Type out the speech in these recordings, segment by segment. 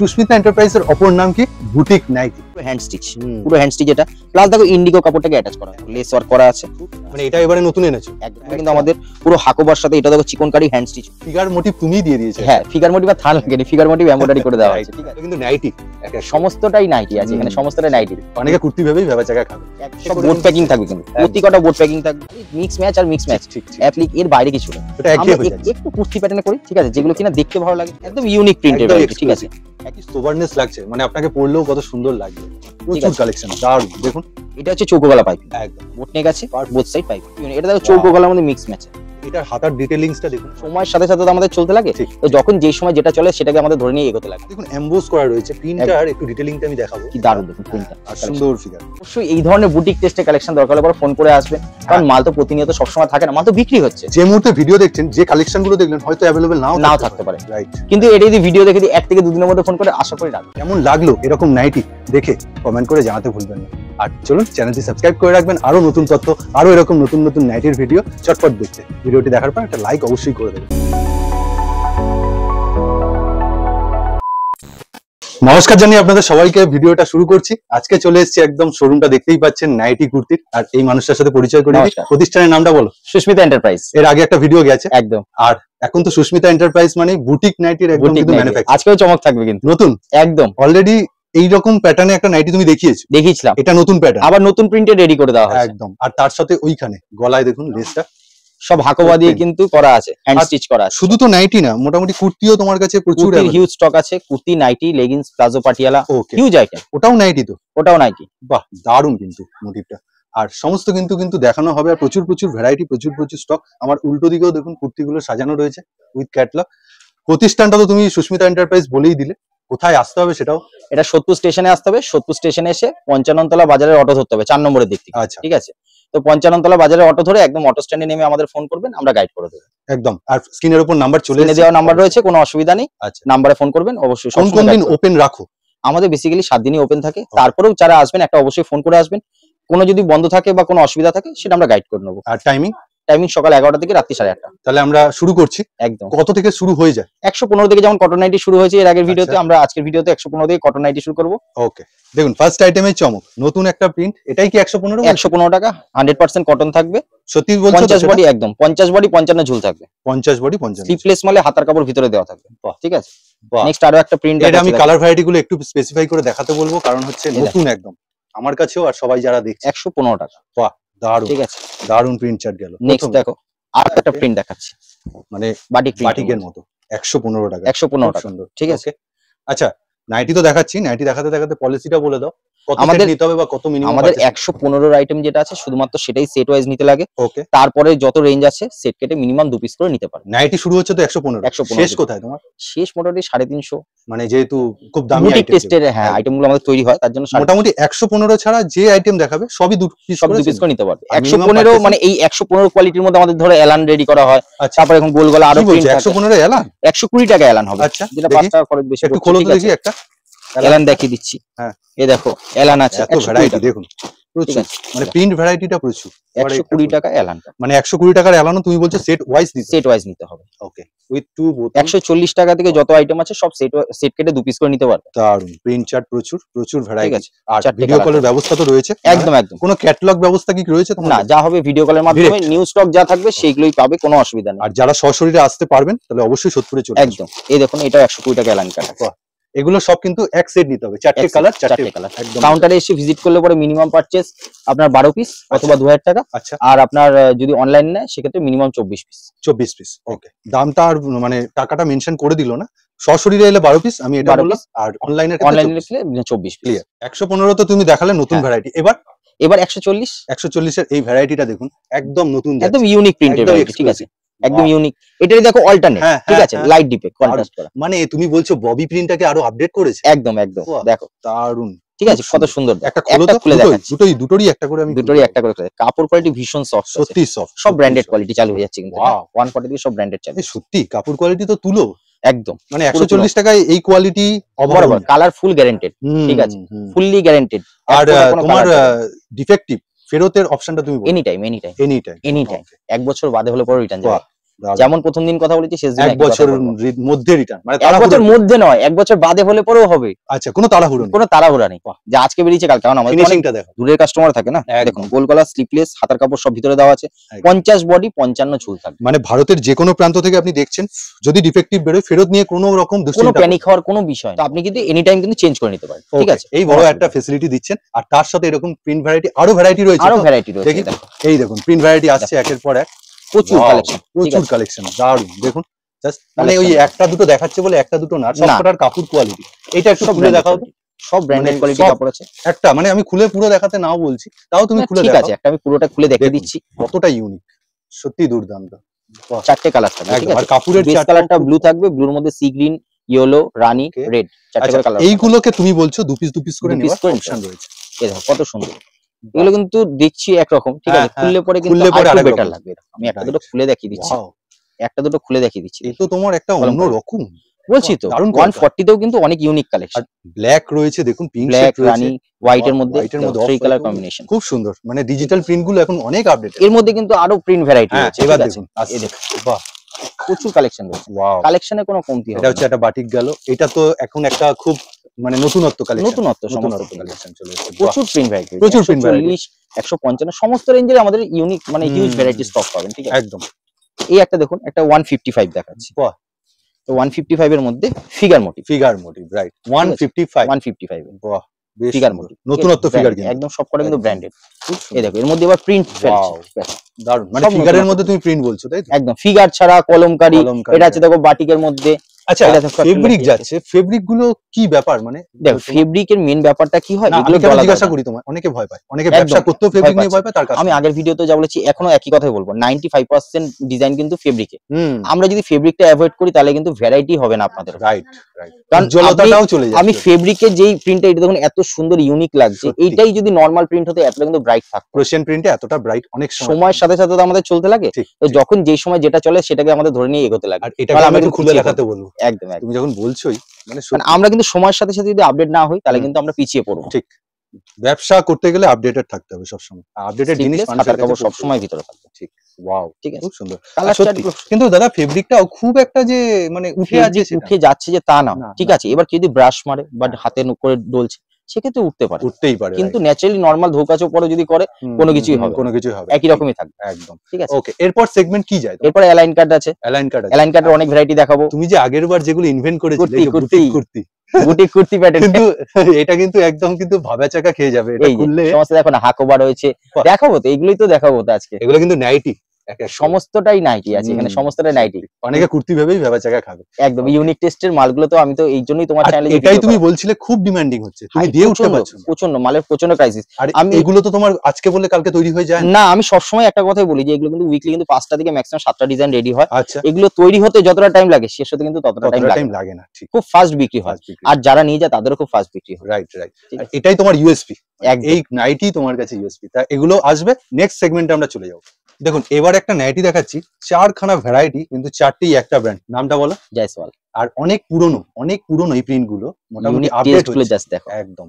সুস্মিতা এন্টারপ্রাইজের অপর নাম কি বুটিক নাইটি হ্যান্ড স্টিচ পুরো হ্যান্ড স্টিচ এটা প্লাস দেখো ইন্ডিগো কাপড়টাকে অ্যাটাচ করা লেস ওয়ার্ক করা আছে মানে এটা এবারে নতুন এনেছো একদম কিন্তু আমাদের পুরো হাকোবার সাথে এটা দেখো chikankari hand stitch figure motif তুমি দিয়ে দিয়েছো হ্যাঁ ফিগার মোটিভ আর থান লাগেনি ফিগার মোটিভ এমব্রয়ডারি করে দেওয়া আছে কিন্তু নাইটি সমস্তটাই নাইটি আছে এখানে সমস্তটাই নাইটি অনেকে কুর্তি ভেবেই ভেবা জায়গা খাবে সব বোর্ড প্যাকিং থাকবে কিন্তু প্রতি কটা বোর্ড প্যাকিং থাকবে মিক্স ম্যাচ আর মিক্স ম্যাচ অ্যাপ্লিক এর বাইরে কিছু না এটা একটু কুর্তি প্যাটার্নে করি ঠিক আছে যেগুলো কিনা দেখতে ভালো লাগে একদম ইউনিক প্রিন্টেড ঠিক আছে নাকি সোভারনেস লাগছে মানে আপনাকে পড়লেও কত সুন্দর লাগবে প্রচুর কালেকশন দারুণ দেখুন এটা হচ্ছে চৌকোগলা পাইপ একদম বোট নেক আছে আর বোথ সাইড পাইপ এটা দেখো চৌকোগলার মধ্যে মিক্স ম্যাচ এটার হাতার ডিটেলিংসটা দেখুন সময়ের সাথে সাথে তো আমাদের চলতে লাগে তো যখন যে সময় যেটা চলে সেটাকে আমাদের ধরে নিয়ে এগোতে লাগে দেখুন এমবোস করা রয়েছে প্রিন্টার একটু ডিটেলিংটা আমি দেখাবো কি দারুণ দেখুন প্রিন্টার সুন্দর ফিগার অবশ্যই এই ধরনের বুটিক টেস্টে কালেকশন দরকার হলে ফোন করে আসবেন কারণ হ্যাঁ। মাল তো প্রতিনিয়ত সবসময় থাকে না মাল তো বিক্রি হচ্ছে যে মুহূর্তে ভিডিও দেখছেন যে কালেকশন গুলো দেখলেন হয়তো অ্যাভেলেবল নাও নাও থাকতে পারে রাইট কিন্তু এটা যদি ভিডিও দেখে এক থেকে দুদিনের মধ্যে ফোন করে আশা করি রাখবেন কেমন লাগলো এরকম নাইটি দেখে কমেন্ট করে জানাতে ভুলবেন না আর চলুন চ্যানেলটি সাবস্ক্রাইব করে রাখবেন আরও নতুন তথ্য আরও এরকম নতুন নতুন নাইটের ভিডিও চটপট দেখতে ভিডিওটি দেখার পর একটা লাইক অবশ্যই করে দেবেন নমস্কার জানিয়ে আপনাদের সবাইকে ভিডিওটা শুরু করছি আজকে চলে এসেছি একদম শোরুমটা দেখতেই পাচ্ছেন নাইটি কুর্তির আর এই মানুষটার সাথে পরিচয় করে প্রতিষ্ঠানের নামটা বলো সুস্মিতা এন্টারপ্রাইজ এর আগে একটা ভিডিও গেছে একদম আর এখন তো সুস্মিতা এন্টারপ্রাইজ মানে বুটিক নাইটির একদম আজকেও চমক থাকবে কিন্তু নতুন একদম অলরেডি এইরকম প্যাটার্নে একটা নাইটি তুমি দেখিয়েছো দেখিয়েছিলাম এটা নতুন প্যাটার্ন আবার নতুন প্রিন্টে রেডি করে দেওয়া হয় একদম আর তার সাথে ওইখানে গলায় দেখুন লেসটা হ্যাঁ। সব হাকোবা দিয়ে কিন্তু করা আছে হ্যান্ড স্টিচ করা আছে শুধু তো নাইটি না মোটামুটি কুর্তিও তোমার কাছে প্রচুর হিউজ স্টক আছে kurti nightie leggings palazzo Patiala huge item ওটাও নাইটি তো ওটাও নাইটি বাহ দারুণ কিন্তু মোটিভটা আর সমস্ত কিন্তু কিন্তু দেখানো হবে আর প্রচুর প্রচুর ভ্যারাইটি প্রচুর প্রচুর স্টক আমার উল্টো দিকেও দেখুন কুর্তিগুলো সাজানো রয়েছে উইথ ক্যাটলগ প্রতিষ্ঠানটা তো তুমি সুস্মিতা এন্টারপ্রাইজ বলেই দিলে কোথায় আসতে হবে সেটাও এটা সোদপুর স্টেশনে আসতে হবে সোদপুর স্টেশনে এসে পঞ্চাননতলা বাজারের অটো ধরতে হবে চার নম্বরের দিক থেকে আচ্ছা ঠিক আছে তো পঞ্চাননতলা বাজারে অটো ধরে একদম অটো স্ট্যান্ডে নেমে আমাদের ফোন করবেন আমরা গাইড করে দেবো একদম আর স্ক্রিনের উপর নাম্বার চলে দেওয়া নাম্বার রয়েছে কোনো অসুবিধা নেই আচ্ছা নাম্বারে ফোন করবেন অবশ্যই কোন কোন দিন ওপেন রাখো আমাদের বেসিক্যালি সাত দিনই ওপেন থাকে তারপরেও যারা আসবেন একটা অবশ্যই ফোন করে আসবেন কোনো যদি বন্ধ থাকে বা কোনো অসুবিধা থাকে সেটা আমরা গাইড করে নেবো আর টাইমিং টাইমিং সকাল এগারোটা থেকে রাত্রি সাড়ে আটটা তাহলে আমরা শুরু করছি একদম কত থেকে শুরু হয়ে যায় একশো পনেরো থেকে যেমন কটন নাইটি শুরু হয়েছে এর আগের ভিডিওতে আচ্ছা। আমরা আজকের ভিডিওতে একশো পনেরো থেকে কটন নাইটি শুরু করবো ওকে দেখুন ফার্স্ট আইটেমের চমক নতুন একটা প্রিন্ট এটাই কি একশো পনেরো একশো পনেরো টাকা হান্ড্রেড পার্সেন্ট কটন থাকবে সত্যি পঞ্চাশ বডি একদম পঞ্চাশ বডি পঞ্চান্ন ঝুল থাকবে পঞ্চাশ বডি পঞ্চাশ স্লিপলেস মালে হাতার কাপড় ভিতরে দেওয়া থাকবে ঠিক আছে নেক্সট আরো একটা প্রিন্ট এটা আমি কালার ভ্যারাইটি গুলো একটু স্পেসিফাই করে দেখাতে বলবো কারণ হচ্ছে নতুন একদম আমার কাছেও আর সবাই যারা দেখছে একশো পনেরো টাকা বাহ দারুন ঠিক আছে দারুন প্রিন্ট চার্ট গেল নেক্সট দেখো আর একটা প্রিন্ট দেখাচ্ছি মানে বাটিক বাটিকের মতো 115 টাকা 115 টাকা সুন্দর ঠিক আছে আচ্ছা নাইটি তো দেখাচ্ছি নাইটি দেখাতে দেখাতে পলিসিটা বলে দাও আমাদের নিতে হবে বা কত মিনিমাম আমাদের 115 আইটেম যেটা আছে শুধুমাত্র সেটাই সেট ওয়াইজ নিতে লাগে ওকে তারপরে যত রেঞ্জ আছে সেট কেটে মিনিমাম 2 পিস করে নিতে পারে নাইটি শুরু হচ্ছে তো 115 115 শেষ কোথায় তোমার শেষ মোটামুটি 350 মানে যেহেতু খুব দামি আইটেম টেস্টের হ্যাঁ আইটেমগুলো আমাদের তৈরি হয় তার জন্য মোটামুটি 115 ছাড়া যে আইটেম দেখাবে সবই 2 পিস করে 2 পিস করে নিতে পারবে 115 মানে এই 115 কোয়ালিটির মধ্যে আমাদের ধরে এলান রেডি করা হয় আচ্ছা। তারপর এখন গোল গলা আরো 115 এলান 120 টাকা এলান হবে আচ্ছা যেটা 5 টাকা খরচ বেশি একটু খোলো তো দেখি একটা এলান দেখিয়ে দিচ্ছি হ্যাঁ এ দেখো এলান আছে এত ভ্যারাইটি দেখুন মানে প্রিন্ট প্রচুর মানে টাকা মানে টাকার তুমি সেট ওয়াইজ সেট ওয়াইজ নিতে হবে ওকে উইথ টু টাকা থেকে যত আইটেম আছে সব সেট সেট কেটে দু পিস করে নিতে প্রিন্ট চার্ট প্রচুর প্রচুর ভ্যারাইটি আছে আর ভিডিও কলের ব্যবস্থা তো রয়েছে একদম হ্যাঁ? একদম কোনো ক্যাটালগ ব্যবস্থা কি রয়েছে যা হবে ভিডিও কলের মাধ্যমে নিউ স্টক যা থাকবে সেইগুলোই পাবে কোনো অসুবিধা নেই আর যারা সশরীরে আসতে পারবেন তাহলে অবশ্যই সত্যি চলে একদম এই দেখুন এটা 120 টাকা এলান কাটা এগুলো সব কিন্তু এক সেট নিতে হবে চারটে কালার চারটে কালার একদম কাউন্টারে এসে ভিজিট করলে পরে মিনিমাম পারচেজ আপনার বারো পিস আচ্ছা। অথবা দু হাজার টাকা আচ্ছা আর আপনার যদি অনলাইন নেয় সেক্ষেত্রে মিনিমাম চব্বিশ পিস চব্বিশ পিস ওকে দামটা আর মানে টাকাটা মেনশন করে দিল না বারো পিস আমি এটা আর চব্বিশ একশো তুমি দেখালে নতুন ভ্যারাইটি এবার এবার একশো চল্লিশ একশো চল্লিশের এই দেখুন একদম নতুন ইউনিক প্রিন্ট ঠিক আছে একদম ইউনিক এটারই দেখো অল্টারনেট হ্যাঁ, ঠিক হ্যাঁ, আছে লাইট ডিপে কন্ট্রাস্ট করা মানে তুমি বলছো ববি প্রিন্টটাকে আরো আপডেট করেছে একদম একদম দেখো দারুন ঠিক আছে কত সুন্দর একটা খুলে দেখাচ্ছি দুটোই দুটোরই একটা করে আমি দুটোরই একটা করে কাপড় কোয়ালিটি ভীষণ সফট সত্যি সফট সব ব্র্যান্ডেড কোয়ালিটি চালু হয়ে যাচ্ছে কিন্তু 140 থেকে সব ব্র্যান্ডেড চালু সত্যি কাপড় কোয়ালিটি তো তুলো একদম মানে 140 টাকায় এই কোয়ালিটি অভাব কালার ফুল গ্যারান্টেড ঠিক আছে ফুললি গ্যারান্টেড আর তোমার ডিফেক্টিভ ফেরতের অপশনটা তুমি any time any time any time any time এক বছর বাদে হলে পরে রিটার্ন যাবে যেমন প্রথম দিন কথা বলেছি শেষ দিন এক বছরের মধ্যে রিটার্ন মানে এক বছর মধ্যে নয় এক বছর বাদে হলে পরেও হবে আচ্ছা কোনো তাড়াহুড়ো নেই কোনো তাড়াহুড়া নেই যে আজকে বেরিয়েছে কাল কারণ আমাদের ফিনিশিংটা দেখো দূরের কাস্টমার থাকে না দেখুন গোল গলা স্লিপলেস হাতার কাপড় সব ভিতরে দেওয়া আছে 50 বডি 55 ঝুল থাকে মানে ভারতের যে কোনো প্রান্ত থেকে আপনি দেখছেন যদি ডিফেক্টিভ বেরোয় ফেরত নিয়ে কোনো রকম কোনো প্যানিক হওয়ার কোনো বিষয় না আপনি কিন্তু এনি টাইম কিন্তু চেঞ্জ করে নিতে পারেন ঠিক আছে এই বড় একটা ফ্যাসিলিটি দিচ্ছেন আর তার সাথে এরকম প্রিন্ট ভ্যারাইটি আরো ভ্যারাইটি রয়েছে আরো ভ্যারাইটি রয়েছে এই দেখুন প্রিন্ট ভ্যারাইটি আসছে একের পর এক প্রচুর কালেকশন প্রচুর কালেকশন দারুন দেখুন জাস্ট মানে, মানে ওই একটা দুটো দেখাচ্ছে বলে একটা দুটো না সবকটার কাপড় কোয়ালিটি এটা একটু খুলে দেখাও সব ব্র্যান্ডেড কোয়ালিটি কাপড় আছে একটা মানে আমি খুলে পুরো দেখাতে নাও বলছি তাও তুমি খুলে দেখাও ঠিক আছে একটা আমি পুরোটা খুলে দেখিয়ে দিচ্ছি কতটা ইউনিক সত্যি দুর্দান্ত চারটে কালার থাকবে ঠিক আছে আর কাপড়ের বেস কালারটা ব্লু থাকবে ব্লুর মধ্যে সি গ্রিন ইয়েলো রানি রেড চারটে আচ্ছা, কালার এইগুলোকে তুমি বলছো দু পিস দু পিস করে নেওয়ার অপশন রয়েছে এই দেখো কত সুন্দর এগুলো কিন্তু দেখছি একরকম ঠিক হ্যাঁ, আছে হ্যাঁ, খুললে পরে কিন্তু আরো বেটার লাগবে আমি একটা হ্যাঁ। দুটো খুলে দেখিয়ে দিচ্ছি একটা দুটো খুলে দেখিয়ে দিচ্ছি এ তো তোমার একটা অন্য রকম বলছি তো কারণ 140 তেও কিন্তু অনেক ইউনিক কালেকশন ব্ল্যাক রয়েছে দেখুন পিঙ্ক ব্ল্যাক রানি হোয়াইট এর মধ্যে হোয়াইট এর মধ্যে থ্রি কালার কম্বিনেশন খুব সুন্দর মানে ডিজিটাল প্রিন্ট গুলো এখন অনেক আপডেট এর মধ্যে কিন্তু আরো প্রিন্ট ভ্যারাইটি আছে এবার দেখুন এই দেখুন বাহ প্রচুর কালেকশন রয়েছে কালেকশনে কোনো কমতি হবে এটা হচ্ছে একটা বাটিক গেল এটা তো এখন একটা খুব মানে নতুনত্ব কালেকশন নতুনত্ব সমস্ত কালেকশন চলে প্রচুর প্রিন্ট প্রচুর প্রিন্ট ভাই 155 সমস্ত রেঞ্জের আমাদের ইউনিক মানে হিউজ ভ্যারাইটি স্টক পাবেন ঠিক আছে একদম এই একটা দেখুন একটা 155 দেখাচ্ছি বাহ তো 155 এর মধ্যে figure motif figure motif right 155 155 বাহ ফিগার মোটিভ নতুনত্ব ফিগার কিন্তু একদম সবকটা কিন্তু ব্র্যান্ডেড এই দেখো এর মধ্যে আবার প্রিন্ট দারুণ মানে ফিগারের মধ্যে তুমি প্রিন্ট বলছো তাই একদম ফিগার ছাড়া কলমকারী এটা আছে দেখো বাটিকের মধ্যে ফেব্রিক আচ্ছা, মানে, এর আমরা যদি তাহলে কিন্তু ভ্যারাইটি হবে না আপনাদের আমি ফেব্রিকের প্রিন্টটা এটা দেখুন এত সুন্দর ইউনিক লাগছে এইটাই যদি নর্মাল প্রিন্ট হতো এতটা কিন্তু ব্রাইট থাকতো এতটা ব্রাইট অনেক সময়ের সাথে সাথে আমাদের চলতে লাগে যখন যেই সময় যেটা চলে সেটাকে আমাদের ধরে নিয়ে এগোতে লাগে আর এটা আমি খুলে দেখাতে বলবো একদম তুমি যখন বলছোই মানে আমরা কিন্তু সময়ের সাথে সাথে যদি আপডেট না হই তাহলে কিন্তু আমরা পিছিয়ে পড়বো ঠিক ব্যবসা করতে গেলে আপডেটেড থাকতে হবে সবসময় আপডেটেড জিনিস সব সময় ভিতরে থাকবে ঠিক ওয়াও ঠিক আছে খুব সুন্দর কিন্তু দাদা ফেব্রিকটাও খুব একটা যে মানে উঠে আছে উঠে যাচ্ছে যে তা না ঠিক আছে এবার যদি ব্রাশ মারে বা হাতে করে ডলছে সেক্ষেত্রে উঠতে পারে উঠতেই পারে কিন্তু ন্যাচারালি নর্মাল ধোকা চোপড়ে যদি করে কোনো কিছুই হবে কোনো কিছুই হবে একই রকমই থাকবে একদম ঠিক আছে ওকে এরপর সেগমেন্ট কি যায় এরপর অ্যালাইন কার্ড আছে অ্যালাইন কার্ড অ্যালাইন কার্ডের অনেক ভ্যারাইটি দেখাবো তুমি যে আগের বার যেগুলো ইনভেন্ট করেছিলে কুর্তি কুর্তি বুটিক কুর্তি প্যাটার্ন কিন্তু এটা কিন্তু একদম কিন্তু ভাবা চাকা খেয়ে যাবে এটা খুললে সমস্ত দেখো না হাকোবা রয়েছে দেখাবো তো এগুলোই তো দেখাবো তো আজকে এগুলো কিন্তু নাইটি সমস্তটাই নাইটি আছে এখানে সমস্তটাই নাইটি অনেকে কুর্তি ভেবেই ভেবা জায়গা খাবে একদম ইউনিক টেস্টের মালগুলো তো আমি তো এই জন্যই তোমার চ্যানেলে এটাই তুমি বলছিলে খুব ডিমান্ডিং হচ্ছে তুমি দিয়ে উঠতে পারছো প্রচন্ড মালের প্রচন্ড ক্রাইসিস আমি এগুলো তো তোমার আজকে বলে কালকে তৈরি হয়ে যায় না আমি সবসময় একটা কথাই বলি যে এগুলো কিন্তু উইকলি কিন্তু পাঁচটা থেকে ম্যাক্সিমাম সাতটা ডিজাইন রেডি হয় আচ্ছা এগুলো তৈরি হতে যতটা টাইম লাগে শেষ হতে কিন্তু ততটা টাইম লাগে না ঠিক খুব ফাস্ট বিক্রি হয় আর যারা নিয়ে যায় তাদেরও খুব ফাস্ট বিক্রি হয় রাইট রাইট এটাই তোমার ইউএসপি এই নাইটি তোমার কাছে ইউএসপি তা এগুলো আসবে নেক্সট সেগমেন্টে আমরা চলে যাবো দেখুন এবার একটা নাইটি দেখাচ্ছি চারখানা ভ্যারাইটি কিন্তু চারটি একটা ব্র্যান্ড নামটা বলো জয়সওয়াল আর অনেক পুরনো অনেক পুরনো এই প্রিন্ট গুলো মোটামুটি আপডেট হয়ে যাচ্ছে দেখো একদম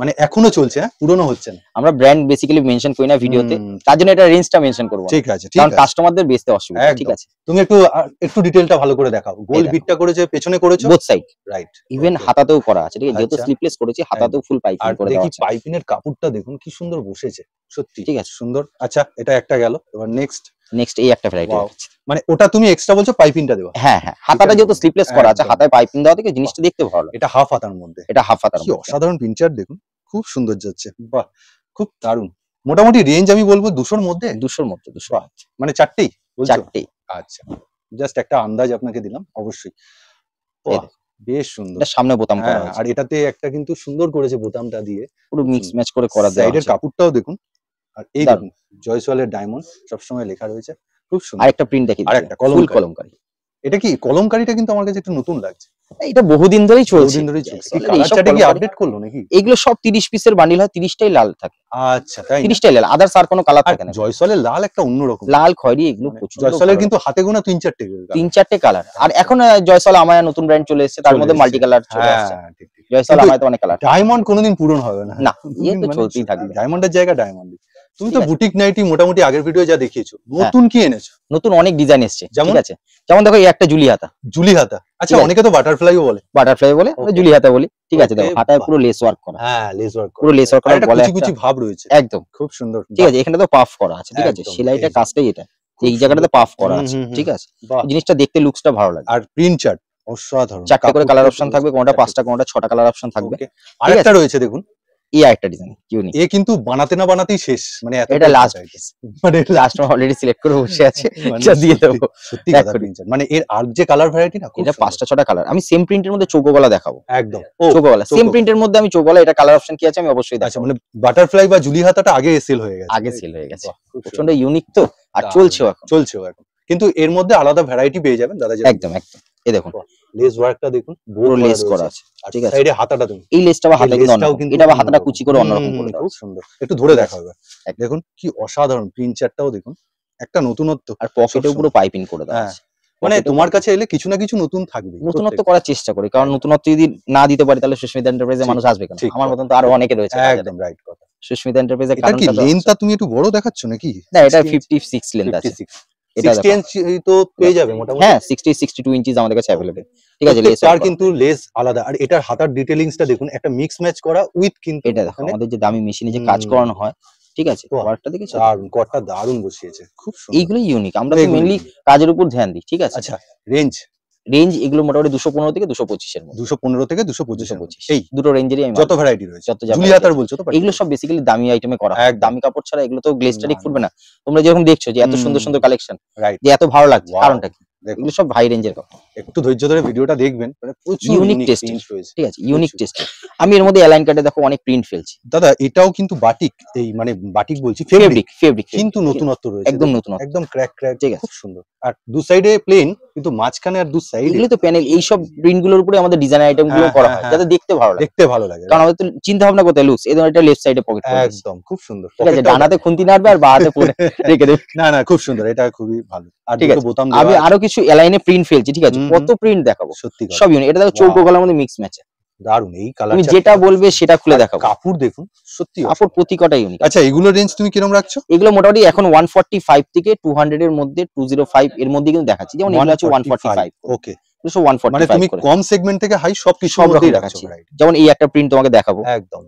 মানে এখনো চলছে না পুরনো হচ্ছে না আমরা ব্র্যান্ড বেসিক্যালি মেনশন করি না ভিডিওতে তার জন্য এটা রেঞ্জটা মেনশন করব ঠিক আছে কারণ কাস্টমারদের বেচতে অসুবিধা ঠিক আছে তুমি একটু একটু ডিটেইলটা ভালো করে দেখাও গোল বিটটা করেছে পেছনে করেছো বোথ সাইড রাইট ইভেন হাতাতেও করা আছে ঠিক আছে যেহেতু স্লিপলেস আচ্ছা। করেছি হাতাতেও ফুল পাইপিং করে দেওয়া আছে আর দেখি এর কাপড়টা দেখুন কি সুন্দর বসেছে সত্যি ঠিক আছে সুন্দর আচ্ছা এটা একটা গেল এবার নেক্সট নেক্সট এই একটা ভ্যারাইটি মানে ওটা তুমি এক্সট্রা বলছো পাইপিংটা দেবা হ্যাঁ হ্যাঁ হাতাটা যেহেতু স্লিপলেস করা আছে হাতায় পাইপিং দেওয়া থেকে জিনিসটা দেখতে ভালো এটা হাফ হাতার মধ্যে এটা হাফ হাতার মধ্যে অসাধারণ পিনচার দেখুন খুব সুন্দর যাচ্ছে বাহ খুব দারুণ মোটামুটি রেঞ্জ আমি বলবো দুশোর মধ্যে দুশোর মধ্যে দুশো মানে চারটেই চারটেই আচ্ছা জাস্ট একটা আন্দাজ আপনাকে দিলাম অবশ্যই বেশ সুন্দর সামনে বোতাম করা হ্যাঁ, আর এটাতে একটা কিন্তু সুন্দর করেছে বোতামটা দিয়ে পুরো মিক্স ম্যাচ করে করা যায় এর কাপড়টাও দেখুন আর এই দেখুন জয়সওয়ালের ডায়মন্ড সবসময় লেখা রয়েছে খুব সুন্দর আরেকটা প্রিন্ট দেখি আরেকটা কলম কলমকারী এটা কি কলমকারীটা কিন্তু আমার কাছে একটু নতুন লাগছে এটা বহুদিন ধরেই চলছে বহুদিন ধরেই চলছে কালারটা কি আপডেট করলো নাকি এগুলো সব 30 পিসের বান্ডিল হয় 30টাই লাল থাকে আচ্ছা তাই 30টাই লাল আদার সার কোনো কালার থাকে না জয়সলের লাল একটা অন্যরকম লাল খয়রি এগুলো মানে প্রচুর জয়সলের কিন্তু হাতে গোনা তিন চারটে তিন চারটে কালার আর এখন জয়সল আমায় নতুন ব্র্যান্ড চলে এসেছে তার মধ্যে মাল্টি কালার চলে হ্যাঁ, আসছে জয়সল আমায় তো অনেক কালার ডায়মন্ড কোনোদিন পূরণ হবে না না এই ইয়ে তো মানে চলতেই থাকবে ডায়মন্ডের জায়গা ডায়মন্ড তুমি তো বুটিক নাইটি মোটামুটি আগের ভিডিও যা দেখিয়েছো হ্যাঁ। নতুন কি এনেছো নতুন অনেক ডিজাইন এসছে যেমন আছে যেমন দেখো এই একটা জুলি হাতা জুলি হাতা আচ্ছা অনেকে তো বাটারফ্লাইও বলে বাটারফ্লাই বলে জুলি হাতা বলি ঠিক আছে দেখো হাতায় পুরো লেস ওয়ার্ক করা হ্যাঁ লেস ওয়ার্ক পুরো লেস ওয়ার্ক করা বলে কিছু কিছু ভাব রয়েছে একদম খুব সুন্দর ঠিক আছে এখানে তো পাফ করা আছে ঠিক আছে সেলাইটা কাজটাই এটা এই জায়গাটাতে পাফ করা আছে ঠিক আছে জিনিসটা দেখতে লুকসটা ভালো লাগে আর প্রিন্ট চার্ট অসাধারণ চারটা করে কালার অপশন থাকবে কোনটা পাঁচটা কোনটা ছটা কালার অপশন থাকবে আরেকটা রয়েছে দেখুন মানে মানে মানে পাঁচটা ছটা কালার আমি সেম প্রিন্টের মধ্যে দেখাবো একদম সেম প্রিন্টের মধ্যে আমি এটা কালার অপশন কি আছে আমি অবশ্যই আচ্ছা, মানে বাটারফ্লাই বা জুলি হাতাটা আগে সেল হয়ে গেছে আগে সেল হয়ে গেছে প্রচন্ড ইউনিক তো আর চলছে এখন চলছেও এখন কিন্তু এর মধ্যে আলাদা ভ্যারাইটি পেয়ে যাবেন দাদা একদম একদম এই দেখুন লেস ওয়ার্কটা দেখুন পুরো লেস করা আছে ঠিক আছে সাইডে হাতাটা দেখুন এই লেসটা বা কিন্তু এটা বা হাতাটা কুচি করে অন্যরকম করে খুব সুন্দর একটু ধরে দেখা হবে দেখুন কি অসাধারণ প্রিন্ট চারটাও দেখুন একটা নতুনত্ব আর পকেটেও পুরো পাইপিং করে দেওয়া হ্যাঁ। আছে মানে তোমার কাছে এলে কিছু না কিছু নতুন থাকবে নতুনত্ব করার চেষ্টা করি কারণ নতুনত্ব যদি না দিতে পারি তাহলে সুস্মিতা এন্টারপ্রাইজে মানুষ আসবে কেন আমার মতন তো আরো অনেকে রয়েছে একদম রাইট কথা সুস্মিতা এন্টারপ্রাইজে কারণটা কি লেনটা তুমি একটু বড় দেখাচ্ছ নাকি না এটা 56 লেন আছে পেয়ে হ্যাঁ, হ্যাঁ, আমাদের কাছে ঠিক আছে লেস কিন্তু লেস আলাদা আর এটার হাতার দেখুন একটা মিক্স ম্যাচ করা উইথ এটা মানে আমাদের যে দামি মেশিনে যে কাজ করানো হয় ঠিক আছে দারুণ বসিয়েছে খুব এইগুলো ইউনিক আমরা মেইনলি কাজের উপর ধ্যান দিই ঠিক আছে রেঞ্জ আচ্ছা, রেঞ্জ এগুলো মোটামুটি দুশো পনেরো থেকে দুশো পঁচিশের মধ্যে দুশো পনেরো থেকে দুশো পঁচিশের পঁচিশ এই দুটো রেঞ্জেরই আমি যত ভ্যারাইটি রয়েছে যত জুলিয়াতার বলছো তো এগুলো সব বেসিক্যালি দামি আইটেমে করা এক দামি কাপড় ছাড়া এগুলো তো গ্লেস্টারিক ফুটবে না তোমরা যেরকম দেখছো যে এত সুন্দর সুন্দর কালেকশন যে এত ভালো লাগছে কারণটা কি এগুলো সব হাই রেঞ্জের কাপড় একটু ধৈর্য ধরে ভিডিওটা দেখবেন মানে প্রচুর ইউনিক টেস্ট ঠিক আছে ইউনিক টেস্ট আমি এর মধ্যে অ্যালাইন কাটে দেখো অনেক প্রিন্ট ফেলছি দাদা এটাও কিন্তু বাটিক এই মানে বাটিক বলছি ফেব্রিক ফেব্রিক কিন্তু নতুনত্ব রয়েছে একদম নতুন একদম ক্র্যাক ক্র্যাক ঠিক আছে খুব সুন্দর আর দু সাইডে প্লেন কিন্তু মাঝখানে আর দু সাইড এগুলো তো প্যানেল এই সব প্রিন্ট গুলোর উপরে আমাদের ডিজাইন আইটেম গুলো হ্যাঁ, করা হ্যাঁ, হয় হ্যাঁ। যাতে দেখতে ভালো লাগে দেখতে ভালো লাগে কারণ আমাদের তো চিন্তা ভাবনা করতে লুজ এদের এটা লেফট সাইডে পকেট একদম খুব সুন্দর ঠিক আছে ডানাতে খুন্তি নাড়বে আর বাঁহাতে পরে রেখে দেবে না না খুব সুন্দর এটা খুবই ভালো আর ঠিক আছে বোতাম আমি আরো কিছু অ্যালাইনে প্রিন্ট ফেলছি ঠিক আছে কত প্রিন্ট দেখাবো সত্যি সব ইউনিক এটা দেখো চৌকো গলার মধ্যে মিক্স ম্যাচে দারুন এই কালার তুমি যেটা বলবে সেটা খুলে দেখাবো কাপড় দেখুন সত্যি কাপড় প্রতি কটা ইউনিক আচ্ছা এগুলো রেঞ্জ তুমি কিরকম রাখছো এগুলো মোটামুটি এখন 145 থেকে 200 এর মধ্যে 205 এর মধ্যে কিন্তু দেখাচ্ছি যেমন এগুলো আছে 145 ওকে মানে তুমি কম সেগমেন্ট থেকে হাই সব কিছু মধ্যেই রাখাচ্ছি যেমন এই একটা প্রিন্ট তোমাকে দেখাবো একদম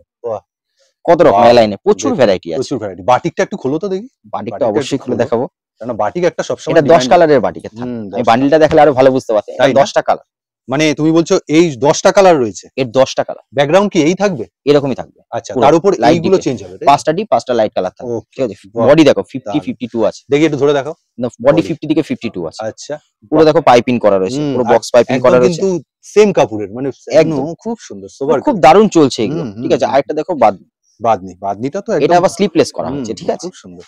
কত রকম লাইনে প্রচুর ভ্যারাইটি আছে প্রচুর ভ্যারাইটি বাটিকটা একটু খোলো তো দেখি বাটিকটা অবশ্যই খুলে দেখাবো কারণ বাটিক একটা সবসময় এটা দশ কালারের বাটিকে আমি বান্ডিলটা দেখলে আরো ভালো বুঝতে পারছি দশটা কালার মানে তুমি বলছো এই দশটা কালার রয়েছে এর দশটা কালার ব্যাকগ্রাউন্ড কি এই থাকবে এরকমই থাকবে আচ্ছা তার উপর লাইটগুলো চেঞ্জ হবে পাঁচটা ডি পাঁচটা লাইট কালার থাকবে ঠিক আছে বডি দেখো ফিফটি ফিফটি টু আছে দেখি একটু ধরে দেখো বডি ফিফটি থেকে ফিফটি টু আছে আচ্ছা পুরো দেখো পাইপিং করা রয়েছে পুরো বক্স পাইপিং করা রয়েছে কিন্তু সেম কাপুরের মানে একদম খুব সুন্দর সোবার খুব দারুণ চলছে এগুলো ঠিক আছে আরেকটা দেখো বাদ বাদনি বাদনিটা তো এটা আবার স্লিপলেস করা হচ্ছে ঠিক আছে খুব সুন্দর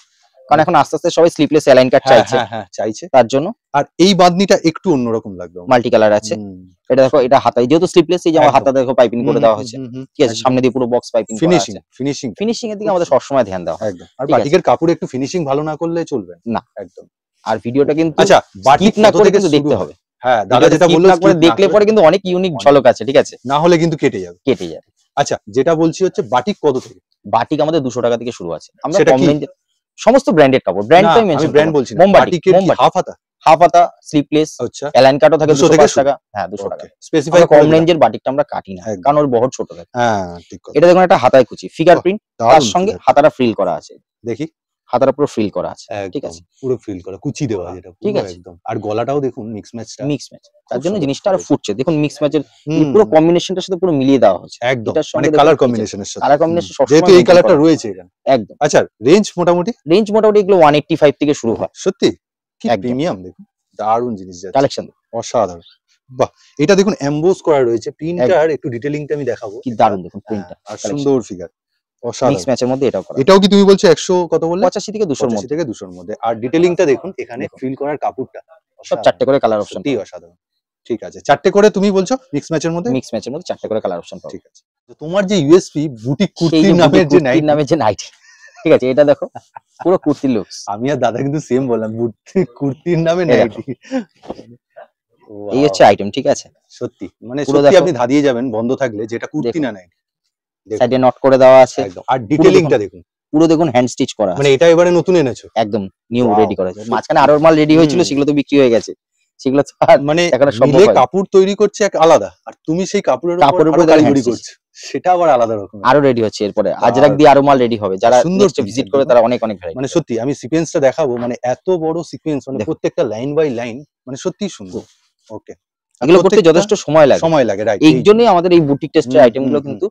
কারণ এখন আস্তে আস্তে সবাই স্লিপলেস অ্যালাইন কাট চাইছে হ্যাঁ, হ্যাঁ, চাইছে তার জন্য আর এই বাঁধনিটা একটু অন্যরকম লাগবে মাল্টি কালার আছে এটা দেখো এটা হাতায় যেহেতু স্লিপলেস এই যে আমার হাতা দেখো পাইপিং করে দেওয়া হয়েছে ঠিক আছে সামনে দিয়ে পুরো box piping finishing finishing finishing এর দিকে আমাদের সবসময় ধ্যান দেওয়া একদম আর বাটিকের কাপড় একটু ফিনিশিং ভালো না করলে চলবে না একদম আর ভিডিওটা কিন্তু আচ্ছা বাটিক না করে কিন্তু দেখতে হবে হ্যাঁ দাদা যেটা বললো দেখলে পরে কিন্তু অনেক ইউনিক ঝলক আছে ঠিক আছে না হলে কিন্তু কেটে যাবে কেটে যাবে আচ্ছা যেটা বলছি হচ্ছে বাটিক কত থেকে বাটিক আমাদের দুশো টাকা থেকে শুরু আছে আমরা কম সমস্ত ব্র্যান্ডেড কাপড় ব্র্যান্ড তো মেনশন ব্র্যান্ড বলছি মোমবাটি হাফ হাতা হাফ হাতা স্লিপলেস আচ্ছা এলাইন কাটও থাকে 200 টাকা হ্যাঁ 200 টাকা স্পেসিফাই কম রেঞ্জের বাটিকটা আমরা কাটি না কারণ ওর বহর ছোট থাকে হ্যাঁ ঠিক কথা এটা দেখুন একটা হাতায় কুচি ফিগার প্রিন্ট তার সঙ্গে হাতাটা ফ্রিল করা আছে দেখি খাতাটা পুরো ফিল করা আছে ঠিক আছে পুরো ফিল করা কুচি দেওয়া যেটা ঠিক আছে একদম আর গলাটাও দেখুন মিক্স ম্যাচটা মিক্স ম্যাচ তার জন্য জিনিসটা আর ফুটছে দেখুন মিক্স ম্যাচের পুরো কম্বিনেশনটার সাথে পুরো মিলিয়ে দেওয়া হচ্ছে একদম মানে কালার কম্বিনেশনের সাথে কালার কম্বিনেশন যেহেতু এই কালারটা রয়েছে এখানে একদম আচ্ছা রেঞ্জ মোটামুটি রেঞ্জ মোটামুটি এগুলো 185 থেকে শুরু হয় সত্যি কি প্রিমিয়াম দেখুন দারুণ জিনিস যাচ্ছে কালেকশন অসাধারণ বাহ এটা দেখুন এমবোস করা রয়েছে প্রিন্টার একটু ডিটেলিংটা আমি দেখাবো কি দারুণ দেখুন প্রিন্টার হ্যাঁ, আর সুন্দর ফিগার মিক্স ম্যাচের মধ্যে এটাও করা এটাও কি তুমি বলছো 100 কত বললে 85 থেকে 200 এর মধ্যে থেকে 200 মধ্যে আর ডিটেইলিংটা দেখুন এখানে ফিল করার কাপড়টা সব চারটে করে কালার অপশন ঠিক অসাধারণ ঠিক আছে চারটে করে তুমি বলছো মিক্স ম্যাচের মধ্যে মিক্স ম্যাচের মধ্যে চারটে করে কালার অপশন পাবে ঠিক আছে তোমার যে ইউএসপি বুটিক কুর্তি নামের যে নাইট নামের যে নাইট ঠিক আছে এটা দেখো পুরো কুর্তি লুকস আমি আর দাদা কিন্তু সেম বললাম বুটিক কুর্তির নামে নাইট এই হচ্ছে আইটেম ঠিক আছে সত্যি মানে সত্যি আপনি ধাদিয়ে যাবেন বন্ধ থাকলে যেটা কুর্তি না নাইট সাইডে নট করে দেওয়া আছে একদম আর ডিটেলিংটা দেখুন পুরো দেখুন হ্যান্ড স্টিচ করা মানে এটা এবারে নতুন এনেছো একদম নিউ রেডি করা আছে মাঝখানে আরো মাল রেডি হয়েছিল সেগুলো তো বিক্রি হয়ে গেছে সেগুলো তো মানে এখন মিলে কাপড় তৈরি করছে এক আলাদা আর তুমি সেই কাপড়ের কাপড়ের উপর কারিগরি করছো সেটা আবার আলাদা রকম আরো রেডি হচ্ছে এরপরে আজ রাখ দিয়ে আরো মাল রেডি হবে যারা সুন্দর ভিজিট করে তারা অনেক অনেক মানে সত্যি আমি সিকোয়েন্সটা দেখাবো মানে এত বড় সিকোয়েন্স মানে প্রত্যেকটা লাইন বাই লাইন মানে সত্যি সুন্দর ওকে এগুলো করতে যথেষ্ট সময় লাগে সময় লাগে রাইট এই জন্যই আমাদের এই বুটিক টেস্টের আইটেমগুলো কিন্তু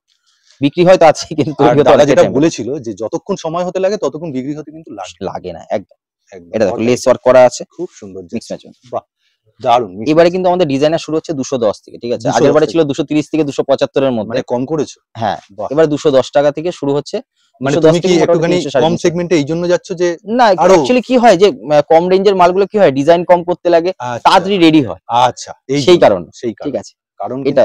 বিক্রি হয়তো আছে কিন্তু তারা যেটা বলেছিল যে যতক্ষণ সময় হতে লাগে ততক্ষণ বিক্রি হতে কিন্তু লাগে না একদম এটা দেখো লেস ওয়ার্ক করা আছে খুব সুন্দর মিক্স ম্যাচ বাহ দারুন এবারে কিন্তু আমাদের ডিজাইনার শুরু হচ্ছে দুশো দশ থেকে ঠিক আছে আগের বারে ছিল দুশো তিরিশ থেকে দুশো এর মধ্যে মানে কম করেছো হ্যাঁ এবার দুশো দশ টাকা থেকে শুরু হচ্ছে মানে তুমি কি একটুখানি কম সেগমেন্টে এই জন্য যাচ্ছ যে না অ্যাকচুয়ালি কি হয় যে কম রেঞ্জের মালগুলো কি হয় ডিজাইন কম করতে লাগে আচ্ছা। তাড়াতাড়ি রেডি হয় আচ্ছা সেই কারণে সেই ঠিক আছে কারণ এটা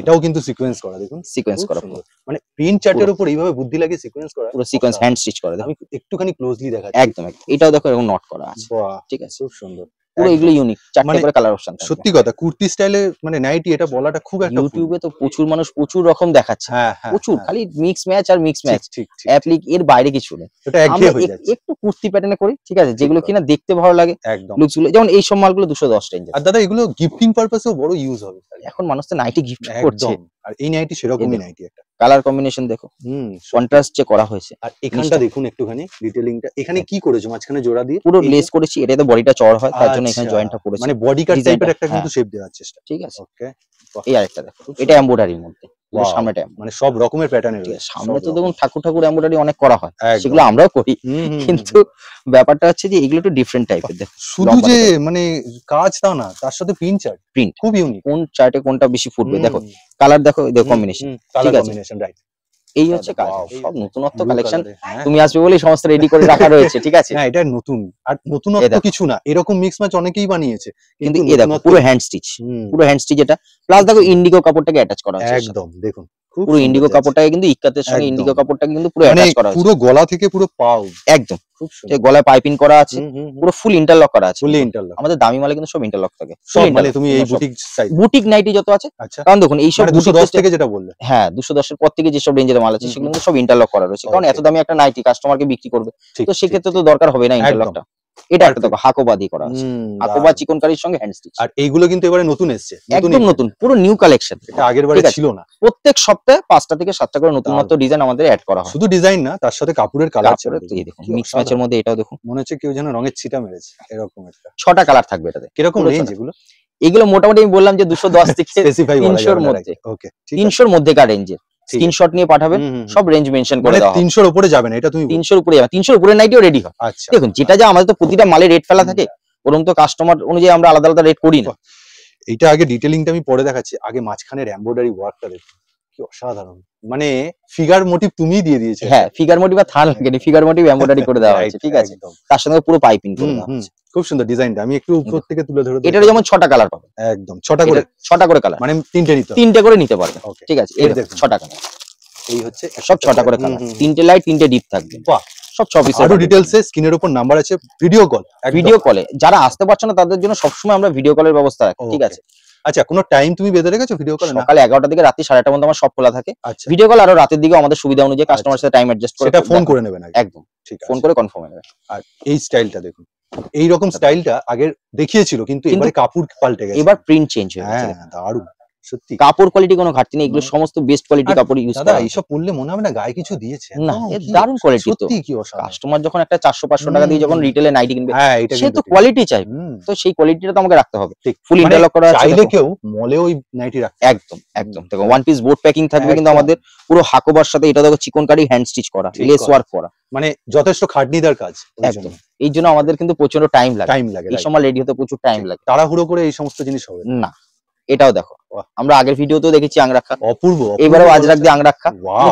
এটাও কিন্তু সিকোয়েন্স করা দেখুন সিকোয়েন্স করা মানে প্রিন্ট চার্টের উপর এইভাবে বুদ্ধি লাগে সিকোয়েন্স করা পুরো সিকোয়েন্স হ্যান্ড স্টিচ করা দেখুন একটুখানি ক্লোজলি দেখা একদম একদম এটাও দেখো এরকম নট করা আছে ঠিক আছে খুব সুন্দর পুরো এগুলো ইউনিক চারটে মানে করে কালার অপশন সত্যি কথা কুর্তি স্টাইলে মানে নাইটি এটা বলাটা খুব একটা ইউটিউবে তো প্রচুর মানুষ প্রচুর রকম দেখাচ্ছে হ্যাঁ, হ্যাঁ, প্রচুর হ্যাঁ। খালি মিক্স ম্যাচ আর মিক্স ম্যাচ অ্যাপ্লিক এর বাইরে কিছু নেই আমরা একটু কুর্তি প্যাটার্নে করি ঠিক আছে যেগুলো কিনা দেখতে ভালো লাগে একদম গুলো যেমন এই সব মালগুলো 210 রেঞ্জ আর দাদা এগুলো গিফটিং পারপাসেও বড় ইউজ হবে এখন মানুষ তো নাইটি গিফট করছে আর এই নাইটি সেরকমই নাইটি একটা কালার কম্বিনেশন দেখো কন্ট্রাস্ট যে করা হয়েছে আর এখানটা দেখুন একটুখানি ডিটেলিংটা এখানে কি করেছো মাঝখানে জোড়া দিয়ে পুরো লেস করেছি এটা তো বডিটা চড় হয় তার জন্য এখানে জয়েন্টটা আচ্ছা। করেছি মানে বডি কাট টাইপের একটা কিন্তু শেপ হ্যাঁ। দেওয়ার চেষ্টা ঠিক আছে ওকে এই আরেকটা দেখো এটা এমব্রয়ডারির মধ্যে মানে ঠাকুর ঠাকুর অনেক করা হয় সেগুলো আমরাও করি কিন্তু ব্যাপারটা হচ্ছে যে এগুলো ডিফারেন্ট টাইপের শুধু যে মানে কাজ না তার সাথে প্রিন্ট খুব ইউনিক কোন কোনটা বেশি ফুটবে দেখো কালার দেখো কম্বিনেশন কালার রাইট এই আচ্ছা, হচ্ছে কাজ সব নতুনত্ব কালেকশন তুমি আসবে বলেই সমস্ত রেডি করে রাখা রয়েছে ঠিক আছে না হ্যাঁ, এটা নতুন আর নতুনত্ব কিছু না এরকম মিক্স ম্যাচ অনেকেই বানিয়েছে কিন্তু এ দেখো পুরো হ্যান্ড স্টিচ পুরো হ্যান্ড স্টিচ এটা প্লাস দেখো ইন্ডিগো কাপড়টাকে অ্যাটাচ করা আছে একদম দেখুন পুরো ইন্ডিগো কাপড়টাকে কিন্তু ইকাতের সঙ্গে ইন্ডিগো কাপড়টাকে কিন্তু পুরো অ্যাটাচ মানে করা আছে পুরো গলা থেকে পুরো পাও একদম খুব গলায় পাইপিং করা আছে পুরো ফুল ইন্টারলক করা আছে ফুল ইন্টারলক আমাদের দামি মালে কিন্তু সব ইন্টারলক থাকে সব মানে তুমি এই বুটিক সাইজ বুটিক নাইটি যত আছে আচ্ছা। কারণ দেখুন এই সব 210 থেকে যেটা বললে হ্যাঁ 210 এর পর থেকে যে সব রেঞ্জের মাল আছে সেগুলো কিন্তু সব ইন্টারলক করা রয়েছে কারণ এত দামি একটা নাইটি কাস্টমারকে বিক্রি করবে তো সেক্ষেত্রে তো দরকার হবে না ইন্টারলকটা এটা একটা দেখো হাকোবাদি করা আছে হাকোবা চিকনকারির সঙ্গে হ্যান্ড স্টিচ আর এইগুলো কিন্তু এবারে নতুন এসেছে একদম নতুন পুরো নিউ কালেকশন এটা আগের বারে ছিল না প্রত্যেক সপ্তাহে পাঁচটা থেকে সাতটা করে নতুন নতুন ডিজাইন আমাদের অ্যাড করা হয় শুধু ডিজাইন না তার সাথে কাপড়ের কালার আছে দেখুন মিক্স ম্যাচের মধ্যে এটাও দেখুন মনে হচ্ছে কেউ যেন রঙের ছিটা মেরেছে এরকম একটা ছটা কালার থাকবে এটাতে কিরকম রেঞ্জ এগুলো এগুলো মোটামুটি আমি বললাম যে দুশো দশ থেকে তিনশোর মধ্যে ওকে তিনশোর মধ্যেকার রেঞ্জের স্ক্রিনশট নিয়ে পাঠাবেন সব রেঞ্জ মেনশন করে দাও 300 এর উপরে যাবে না এটা তুমি 300 এর উপরে যাবে 300 এর উপরে নাইটিও রেডি হয় আচ্ছা দেখুন যেটা যা আমাদের তো প্রতিটা মালে রেট ফেলা থাকে ওরকম তো কাস্টমার অনুযায়ী আমরা আলাদা আলাদা রেট করি না এটা আগে ডিটেইলিংটা আমি পরে দেখাচ্ছি আগে মাঝখানে এমব্রয়ডারি ওয়ার্কটা দেখুন অসাধারণ মানে ফিগার মোটিভ তুমি দিয়ে দিয়েছো হ্যাঁ ফিগার মোটিভ আর থান লাগেনি ফিগার মোটিভ এমব্রয়ডারি করে দেওয়া হয়েছে ঠিক আছে তার সঙ্গে পুরো পাইপিং করে দেওয়া হয়েছে খুব সুন্দর ডিজাইনটা আমি একটু উপর থেকে তুলে ধরে এটা যেমন ছটা কালার পাবে একদম ছটা করে ছটা করে কালার মানে তিনটে নিতে তিনটে করে নিতে পারবে ঠিক আছে এই ছটা কালার এই হচ্ছে সব ছটা করে কালার তিনটে লাইট তিনটে ডিপ থাকবে বাহ সব ছবিস আরো ডিটেইলসে স্ক্রিনের উপর নাম্বার আছে ভিডিও কল ভিডিও কলে যারা আসতে পারছে না তাদের জন্য সবসময় আমরা ভিডিও কলের ব্যবস্থা রাখি ঠিক আছে আচ্ছা কোনো টাইম তুমি বেঁধে রেখেছো ভিডিও কল সকাল এগারোটা থেকে রাত্রি সাড়ে পর্যন্ত আমার সব খোলা থাকে আচ্ছা ভিডিও কল আরো রাতের দিকে আমাদের সুবিধা অনুযায়ী কাস্টমার আচ্ছা। সাথে টাইম অ্যাডজাস্ট করে সেটা ফোন করে নেবেন একদম ঠিক ফোন করে কনফার্ম হয়ে আর এই স্টাইলটা দেখুন এই রকম স্টাইলটা আচ্ছা। আগে দেখিয়েছিল কিন্তু এবারে কাপড় পাল্টে গেছে এবার প্রিন্ট চেঞ্জ হয়েছে হ্যাঁ দারুণ সত্যি কাপড় কোয়ালিটি কোনো ঘাটতি নেই এগুলো সমস্ত বেস্ট কোয়ালিটি কাপড় ইউজ করা এইসব পড়লে মনে হবে না গায়ে কিছু দিয়েছে না দারুণ কোয়ালিটি তো সত্যি কি কাস্টমার যখন একটা 400 500 টাকা দিয়ে যখন রিটেলে নাইটি কিনবে হ্যাঁ, এটা সে তো কোয়ালিটি চাই তো সেই কোয়ালিটিটা তো আমাকে রাখতে হবে ফুল ইন্টারলক মানে করা আছে চাইলে কেউ মলে ওই নাইটি রাখতে একদম একদম দেখো ওয়ান পিস বোর্ড প্যাকিং থাকবে কিন্তু আমাদের পুরো হাকোবার সাথে এটা দেখো চিকনকারি হ্যান্ড স্টিচ করা লেস ওয়ার্ক করা মানে যথেষ্ট খাটনি দার কাজ একদম এই জন্য আমাদের কিন্তু প্রচুর টাইম লাগে টাইম লাগে এই সময় রেডি হতে প্রচুর টাইম লাগে তাড়াহুড়ো করে এই সমস্ত জিনিস হবে না এটাও দেখো আমরা আগের ভিডিও ভিডিওতেও দেখেছি আংরাক্ষা অপূর্ব এবারেও আজরাক দিয়ে আংরাক্ষা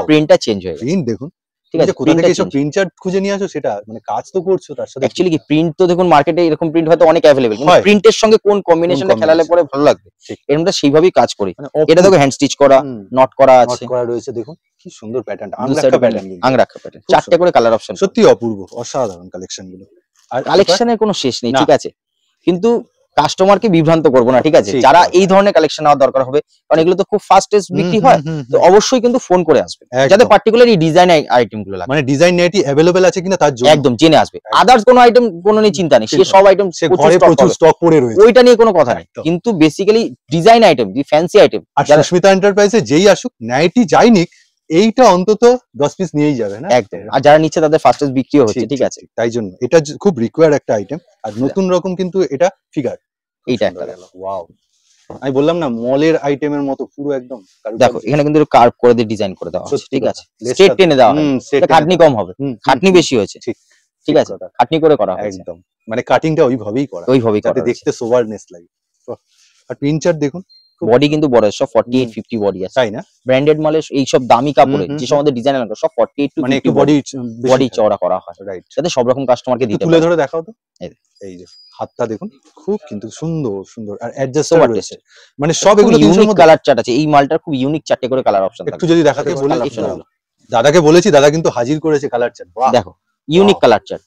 প্রিন্টটা চেঞ্জ হয়ে গেছে প্রিন্ট দেখুন ঠিক আছে কোথা থেকে এসব প্রিন্ট চার্ট খুঁজে নিয়ে আসো সেটা মানে কাজ তো করছো তার সাথে অ্যাকচুয়ালি কি প্রিন্ট তো দেখুন মার্কেটে এরকম প্রিন্ট হয়তো অনেক अवेलेबल কিন্তু প্রিন্টের সঙ্গে কোন কম্বিনেশনটা খেলালে পরে ভালো লাগবে এর মধ্যে সেইভাবেই কাজ করি মানে এটা দেখো হ্যান্ড স্টিচ করা নট করা আছে নট করা রয়েছে দেখুন কি সুন্দর প্যাটার্নটা আংরাখা প্যাটার্ন আংরাক্ষা প্যাটার্ন চারটে করে কালার অপশন সত্যি অপূর্ব অসাধারণ কালেকশন গুলো আর কালেকশনের কোনো শেষ নেই ঠিক আছে কিন্তু কাস্টমারকে বিভ্রান্ত করবো না ঠিক আছে যারা এই ধরনের কালেকশন নেওয়ার দরকার হবে কারণ এগুলো তো খুব ফাস্টেস্ট বিক্রি হয় তো অবশ্যই কিন্তু ফোন করে আসবে যাতে পার্টিকুলার এই ডিজাইন আইটেম গুলো মানে ডিজাইন আইটি অ্যাভেলেবেল আছে কিনা তার একদম জেনে আসবে আদার্স কোনো আইটেম কোনো নিয়ে চিন্তা নেই সে সব আইটেম সে ঘরে স্টক পড়ে রয়েছে ওইটা নিয়ে কোনো কথা নেই কিন্তু basically design item fancy item আর সুস্মিতা এন্টারপ্রাইজে যেই আসুক নাইটি যাই নিক এইটা অন্তত দশ পিস নিয়েই যাবে না একদম আর যারা নিচ্ছে তাদের ফার্স্ট বিক্রিও হচ্ছে ঠিক আছে তাই জন্য এটা খুব রিকোয়ার্ড একটা আইটেম আর নতুন রকম কিন্তু এটা ফিগার এইটা একটা ওয়াও আমি বললাম না মলের আইটেমের মতো পুরো একদম দেখো এখানে কিন্তু কার্ভ করে দিয়ে ডিজাইন করে দেওয়া হচ্ছে ঠিক আছে স্ট্রেট টেনে দেওয়া হয় খাটনি কম হবে খাটনি বেশি হয়েছে ঠিক ঠিক আছে খাটনি করে করা হয়েছে একদম মানে কাটিংটা ওইভাবেই করা ওইভাবেই যাতে দেখতে সোবারনেস লাগে আর চার্ট দেখুন বডি কিন্তু বড় সব ফর্টি এইট ফিফটি বডি আছে তাই না ব্র্যান্ডেড মালে এইসব দামি কাপড়ে যে সব আমাদের ডিজাইন লাগে সব ফর্টি এইট মানে একটু বডি বডি চওড়া করা হয় রাইট যাতে সব রকম কাস্টমারকে দিতে তুলে ধরে দেখাও তো এই যে হাতটা দেখুন খুব কিন্তু সুন্দর সুন্দর আর অ্যাডজাস্টেবল রয়েছে মানে সব এগুলো ইউনিক কালার চার্ট আছে এই মালটার খুব ইউনিক চারটে করে কালার অপশন থাকে একটু যদি দেখাতে বলি দাদাকে বলেছি দাদা কিন্তু হাজির করেছে কালার চার্ট দেখো ইউনিক কালার চার্ট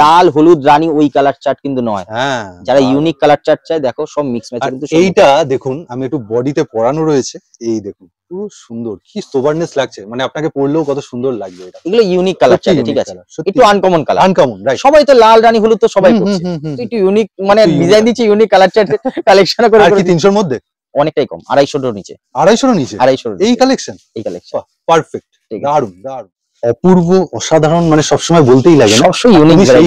লাল হলুদ রানী ওই কালার চার্ট কিন্তু নয় হ্যাঁ, যারা ইউনিক কালার চার্ট চায় দেখো সব মিক্স ম্যাচ কিন্তু এইটা দেখুন আমি একটু বডিতে পরানো রয়েছে এই দেখুন পুরো সুন্দর কি সোবারনেস লাগছে মানে আপনাকে পড়লেও কত সুন্দর লাগবে এটা এগুলো ইউনিক কালার চাই ঠিক আছে একটু আনকমন কালার আনকমন রাইট সবাই তো লাল রানী হলুদ তো সবাই করছে একটু ইউনিক মানে ডিজাইন দিচ্ছে ইউনিক কালার চার্ট কালেকশন করে আর কি 300 এর মধ্যে অনেকটাই কম আড়াইশোর নিচে আড়াইশোর নিচে আড়াইশোর এই কালেকশন এই কালেকশন পারফেক্ট দারুন দারুন অপূর্ব অসাধারণ মানে সবসময় বলতেই লাগে সবসময়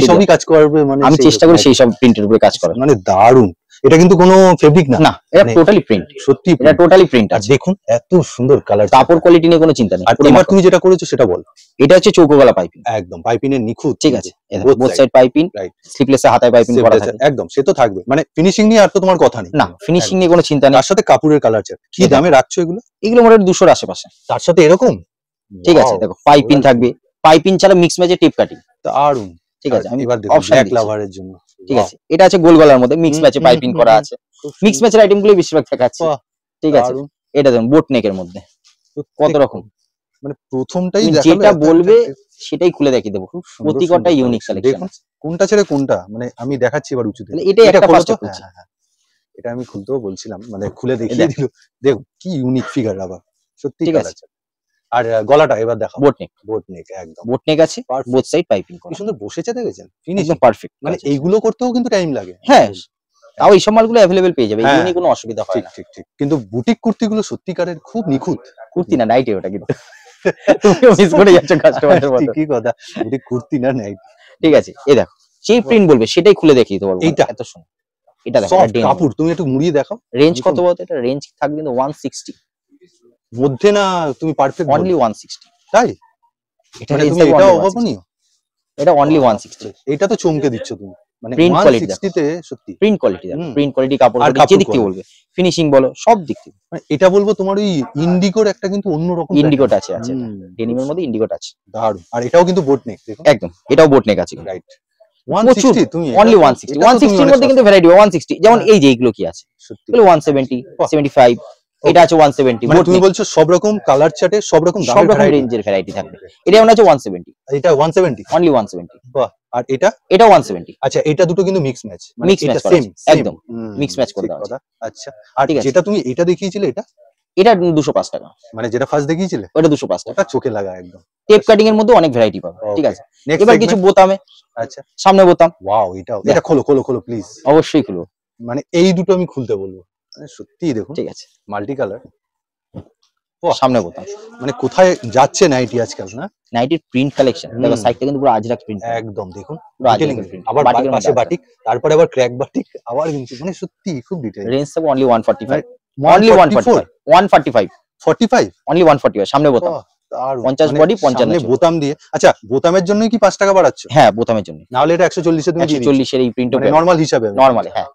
সেই কাজ করবে মানে আমি চেষ্টা করি মানে সেই সব প্রিন্টের উপরে কাজ করার মানে দারুন এটা কিন্তু কোনো ফেব্রিক না না এটা টোটালি মানে প্রিন্ট সত্যি এটা টোটালি প্রিন্ট আর দেখুন এত সুন্দর কালার কাপড় কোয়ালিটি নিয়ে কোনো চিন্তা নেই আর এবার তুমি যেটা করেছো সেটা বল এটা হচ্ছে চৌকোগলা পাইপিং একদম পাইপিনের নিখুঁত ঠিক আছে বোথ সাইড পাইপিং স্লিপলেসে হাতায় পাইপিং করা আছে একদম সে তো থাকবে মানে ফিনিশিং নিয়ে আর তো তোমার কথা নেই না ফিনিশিং নিয়ে কোনো চিন্তা নেই তার সাথে কাপড়ের কালার চাই কি দামে রাখছো এগুলো এগুলো মোটামুটি এর আশেপাশে তার সাথে এরকম ঠিক আছে দেখো পাইপিং থাকবে পাইপিং ছাড়া মিক্স ম্যাচে টিপ কাটিং দারুন ঠিক আছে আমি অপশন এক লাভারের জন্য ঠিক আছে এটা আছে গোল গলার মধ্যে মিক্স ম্যাচে পাইপিং করা আছে মিক্স ম্যাচের আইটেম আইটেমগুলো বেশিরভাগ আছে ঠিক আছে এটা দেখুন বোট নেকের মধ্যে কত রকম মানে প্রথমটাই যেটা বলবে সেটাই খুলে দেখিয়ে দেবো প্রতিকটা ইউনিক কালেকশন কোনটা ছেড়ে কোনটা মানে আমি দেখাচ্ছি এবার উঁচু এটা একটা ফার্স্ট হ্যাঁ, হ্যাঁ, হ্যাঁ। এটা আমি খুলতেও বলছিলাম মানে খুলে দেখিয়ে দিল দেখো কি ইউনিক ফিগার আবার সত্যি ঠিক আছে আর গলাটা এবার দেখো বোটনেক বোটনেক একদম বোটনেক আছে বোথ সাইড পাইপিং করা সুন্দর বসেছে দেখেছেন একদম পারফেক্ট মানে আচ্ছা, আচ্ছা। এইগুলো করতেও কিন্তু টাইম লাগে হ্যাঁ তাও এইসব মালগুলো অ্যাভেলেবেল পেয়ে যাবে হ্যাঁ। এগুলো নিয়ে কোনো অসুবিধা হয় না ঠিক ঠিক কিন্তু বুটিক কুর্তিগুলো সত্যিকারের খুব নিখুঁত কুর্তি না নাইটে ওটা কিন্তু মিস করে যাচ্ছ কাস্টমারদের মতো কি কথা বুটিক কুর্তি না নাইট ঠিক আছে এই দেখো যে প্রিন্ট বলবে সেটাই খুলে দেখি তো পারবো এইটা এত সুন্দর এটা দেখো কাপড় তুমি একটু মুড়িয়ে দেখো রেঞ্জ কত বলতো এটা রেঞ্জ থাকবে কিন্তু 160 মধ্যে না তুমি পারফেক্ট অনলি ওয়ান সিক্সটি তাই এটা মানে এটা অভাবনীয় এটা অনলি ওয়ান সিক্সটি এটা তো চমকে দিচ্ছ তুমি মানে প্রিন্ট কোয়ালিটি তে সত্যি প্রিন্ট কোয়ালিটি প্রিন্ট কোয়ালিটি কাপড় আর যে দিক বলবে ফিনিশিং বলো সব দিক থেকে মানে এটা বলবো তোমার ওই ইন্ডিগোর একটা কিন্তু অন্যরকম ইন্ডিগো টাচ আছে এর মধ্যে ইন্ডিগো আছে দারুণ আর এটাও কিন্তু বোট নেক একদম এটাও বোট নেক আছে right only one sixty one সিক্সটির মধ্যে কিন্তু ভ্যারাইটি ওয়ান সিক্সটি যেমন হ্যাঁ। এই যে এইগুলো কি আছে সত্যি ওয়ান সেভেন্টি সেভেন্টি ফাইভ এটা আছে 170 মানে তুমি বলছো সব রকম কালার চার্টে সব রকম সব রকম রেঞ্জের ভ্যারাইটি থাকবে এটা এমন আছে 170 এটা 170 অনলি 170 বাহ আর এটা এটা 170 আচ্ছা এটা দুটো কিন্তু mix match mix match same একদম মিক্স ম্যাচ করে দাও আচ্ছা আর যেটা তুমি এটা দেখিয়েছিলে এটা এটা 205 টাকা মানে যেটা ফার্স্ট দেখিয়েছিলে ওটা 205 টাকা চোখে লাগা একদম টেপ কাটিং এর মধ্যে অনেক ভ্যারাইটি পাবে ঠিক আছে এবার কিছু বোতামে আচ্ছা সামনে বোতাম ওয়াও এটা এটা খোলো খোলো খোলো প্লিজ অবশ্যই খোলো মানে এই দুটো আমি খুলতে বলবো মানে সত্যি দেখুন ঠিক আছে মাল্টি মানে কালার নাইটি আজকাল না নাইটির প্রিন্ট কালেকশন দেখো কিন্তু পুরো আজরাক প্রিন্ট একদম দেখুন আবার বাটিক তারপরে আবার ক্র্যাক বাটিক আবার কিন্তু মানে সত্যি খুব ডিটেইল রেঞ্জ থাকবে অনলি 145 অনলি 145 145 45 অনলি 145 সামনে বোতাম পঞ্চাশ মানে বডি পঞ্চান্ন বোতাম দিয়ে আচ্ছা বোতামের কি পাঁচ টাকা হ্যাঁ বোতামের নাহলে একশো চল্লিশের এই মানে প্রিন্ট হিসাবে হ্যাঁ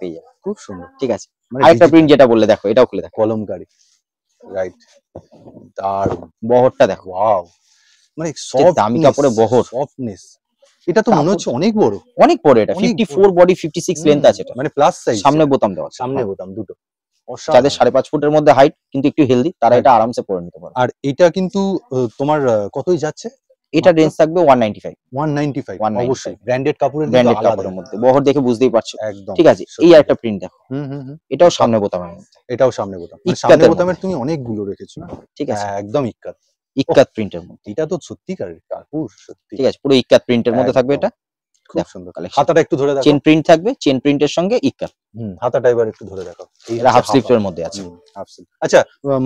পেয়ে যাবে খুব সুন্দর ঠিক আছে মানে দেখো খুলে দেখো রাইট বহরটা দেখো মানে সব দামি বহর এটা তো মনে হচ্ছে অনেক বড় অনেক বড় এটা বডি আছে মানে প্লাস সামনে বোতাম দেওয়া সামনে হ্যাঁ। বোতাম দুটো যাদের সাড়ে পাঁচ ফুটের মধ্যে হাইট কিন্তু একটু হেলদি তারা এটা আরামসে পরে নিতে পারে আর এটা কিন্তু তোমার কতই যাচ্ছে এটা রেঞ্জ থাকবে 195 195 অবশ্যই ব্র্যান্ডেড কাপড়ের কাপড়ের মধ্যে বহর দেখে বুঝতেই পারছো ঠিক আছে এই একটা প্রিন্ট এটাও সামনে এটাও সামনে মানে তুমি অনেকগুলো রেখেছো ঠিক আছে হ্যাঁ, একদম প্রিন্টের মধ্যে এটা তো ঠিক আছে পুরো প্রিন্টের মধ্যে থাকবে এটা সুন্দর একটু ধরে চেন প্রিন্ট থাকবে চেন প্রিন্টের সঙ্গে হুম হাতাটা এবার একটু ধরে দেখো এটা হাফ এর মধ্যে আছে হাফ স্লিভ আচ্ছা